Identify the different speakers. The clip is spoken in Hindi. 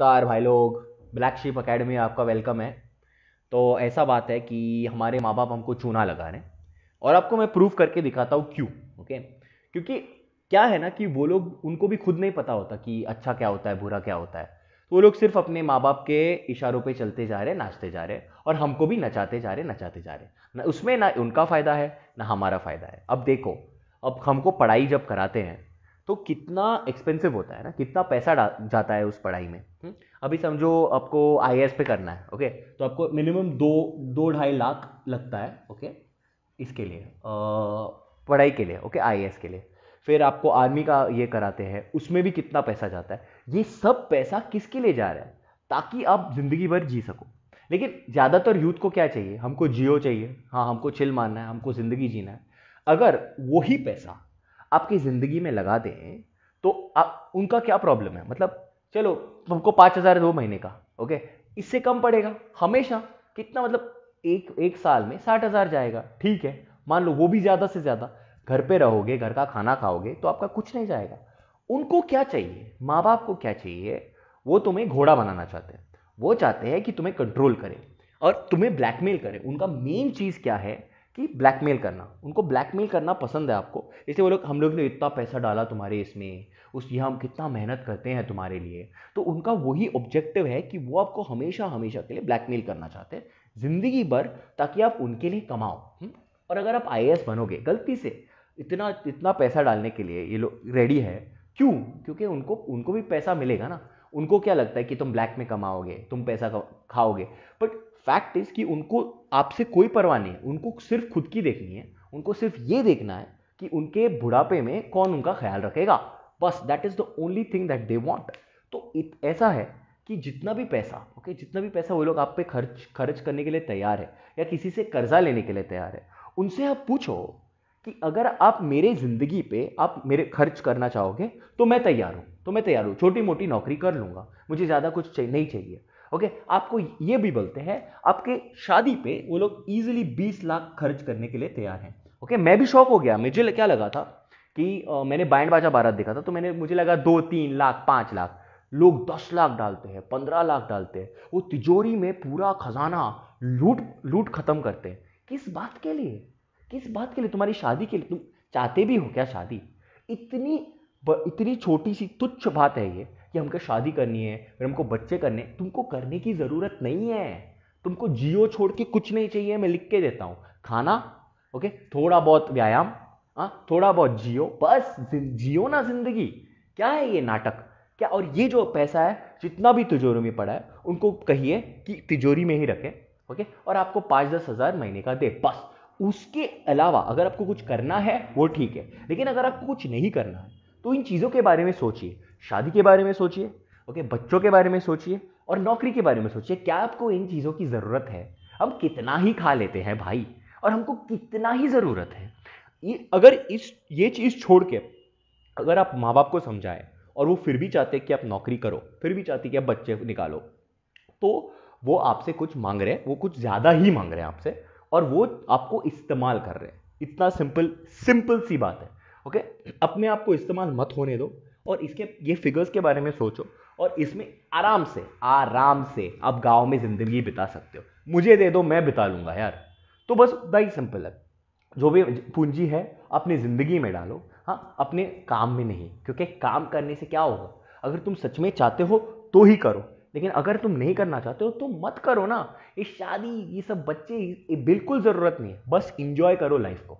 Speaker 1: नमस्कार भाई लोग ब्लैक शिप अकेडमी आपका वेलकम है तो ऐसा बात है कि हमारे माँ बाप हमको चूना लगा रहे हैं और आपको मैं प्रूव करके दिखाता हूँ क्यों ओके क्योंकि क्या है ना कि वो लोग उनको भी खुद नहीं पता होता कि अच्छा क्या होता है बुरा क्या होता है तो वो लोग सिर्फ अपने माँ बाप के इशारों पे चलते जा रहे नाचते जा रहे और हमको भी नचाते जा रहे नचाते जा रहे ना उसमें ना उनका फ़ायदा है ना हमारा फ़ायदा है अब देखो अब हमको पढ़ाई जब कराते हैं तो कितना एक्सपेंसिव होता है ना कितना पैसा जाता है उस पढ़ाई में हुँ? हम्म, अभी समझो आपको आई पे करना है ओके तो आपको मिनिमम दो दो ढाई लाख लगता है ओके इसके लिए आ, पढ़ाई के लिए ओके आई के लिए फिर आपको आर्मी का ये कराते हैं उसमें भी कितना पैसा जाता है ये सब पैसा किसके लिए जा रहा है ताकि आप ज़िंदगी भर जी सको लेकिन ज़्यादातर यूथ को क्या चाहिए हमको जियो चाहिए हाँ हमको चिल मानना है हमको ज़िंदगी जीना है अगर वही पैसा आपकी ज़िंदगी में लगा दें तो आप उनका क्या प्रॉब्लम है मतलब चलो तुमको पाँच हज़ार दो महीने का ओके इससे कम पड़ेगा हमेशा कितना मतलब एक एक साल में साठ हज़ार जाएगा ठीक है मान लो वो भी ज़्यादा से ज़्यादा घर पे रहोगे घर का खाना खाओगे तो आपका कुछ नहीं जाएगा उनको क्या चाहिए माँ बाप को क्या चाहिए वो तुम्हें घोड़ा बनाना चाहते हैं वो चाहते हैं कि तुम्हें कंट्रोल करें और तुम्हें ब्लैकमेल करें उनका मेन चीज़ क्या है कि ब्लैकमेल करना उनको ब्लैकमेल करना पसंद है आपको इसलिए वो लोग हम लोग ने इतना पैसा डाला तुम्हारे इसमें उस ये हम कितना मेहनत करते हैं तुम्हारे लिए तो उनका वही ऑब्जेक्टिव है कि वो आपको हमेशा हमेशा के लिए ब्लैकमेल करना चाहते हैं ज़िंदगी भर ताकि आप उनके लिए कमाओ और अगर आप आई बनोगे गलती से इतना इतना पैसा डालने के लिए ये लोग रेडी है क्यों क्योंकि उनको उनको भी पैसा मिलेगा ना उनको क्या लगता है कि तुम ब्लैक में कमाओगे तुम पैसा खाओगे बट फैक्ट इज़ कि उनको आपसे कोई परवाह नहीं है उनको सिर्फ खुद की देखनी है उनको सिर्फ ये देखना है कि उनके बुढ़ापे में कौन उनका ख्याल रखेगा बस that is the only thing that they want तो इत, ऐसा है कि जितना भी पैसा ओके जितना भी पैसा वो लोग आप पे खर्च खर्च करने के लिए तैयार है या किसी से कर्जा लेने के लिए तैयार है उनसे आप पूछो कि अगर आप मेरे ज़िंदगी पे आप मेरे खर्च करना चाहोगे तो मैं तैयार हूँ तो मैं तैयार हूँ छोटी मोटी नौकरी कर लूँगा मुझे ज़्यादा कुछ नहीं चाहिए ओके आपको ये भी बोलते हैं आपके शादी पे वो लोग इजिली बीस लाख खर्च करने के लिए तैयार हैं ओके मैं भी शौक हो गया मुझे क्या लगा था कि आ, मैंने बाइंड बाजा बारात देखा था तो मैंने मुझे लगा दो तीन लाख पाँच लाख लोग दस लाख डालते हैं पंद्रह लाख डालते हैं वो तिजोरी में पूरा खजाना लूट लूट खत्म करते हैं किस बात के लिए किस बात के लिए तुम्हारी शादी के लिए तुम चाहते भी हो क्या शादी इतनी इतनी छोटी सी तुच्छ बात है ये कि हमको शादी करनी है फिर हमको बच्चे करने तुमको करने की ज़रूरत नहीं है तुमको जियो छोड़ के कुछ नहीं चाहिए मैं लिख के देता हूँ खाना ओके थोड़ा बहुत व्यायाम हाँ थोड़ा बहुत जियो बस जियो ना जिंदगी क्या है ये नाटक क्या और ये जो पैसा है जितना भी तिजोरी में पड़ा है उनको कहिए कि तिजोरी में ही रखें ओके और आपको पाँच दस हज़ार महीने का दे बस उसके अलावा अगर आपको कुछ करना है वो ठीक है लेकिन अगर आपको कुछ नहीं करना है तो इन चीज़ों के बारे में सोचिए शादी के बारे में सोचिए ओके बच्चों के बारे में सोचिए और नौकरी के बारे में सोचिए क्या आपको इन चीज़ों की ज़रूरत है हम कितना ही खा लेते हैं भाई और हमको कितना ही ज़रूरत है ये अगर इस ये चीज़ छोड़ के अगर आप माँ बाप को समझाएं और वो फिर भी चाहते कि आप नौकरी करो फिर भी चाहते कि आप बच्चे निकालो तो वो आपसे कुछ मांग रहे हैं वो कुछ ज़्यादा ही मांग रहे हैं आपसे और वो आपको इस्तेमाल कर रहे हैं इतना सिंपल सिंपल सी बात है ओके अपने आप को इस्तेमाल मत होने दो और इसके ये फिगर्स के बारे में सोचो और इसमें आराम से आराम से आप गांव में ज़िंदगी बिता सकते हो मुझे दे दो मैं बिता लूंगा यार तो बस दाई ही सिंपल है जो भी पूंजी है अपनी ज़िंदगी में डालो हाँ अपने काम में नहीं क्योंकि काम करने से क्या होगा अगर तुम सच में चाहते हो तो ही करो लेकिन अगर तुम नहीं करना चाहते हो तो मत करो ना ये शादी ये सब बच्चे ये बिल्कुल ज़रूरत नहीं है बस इंजॉय करो लाइफ को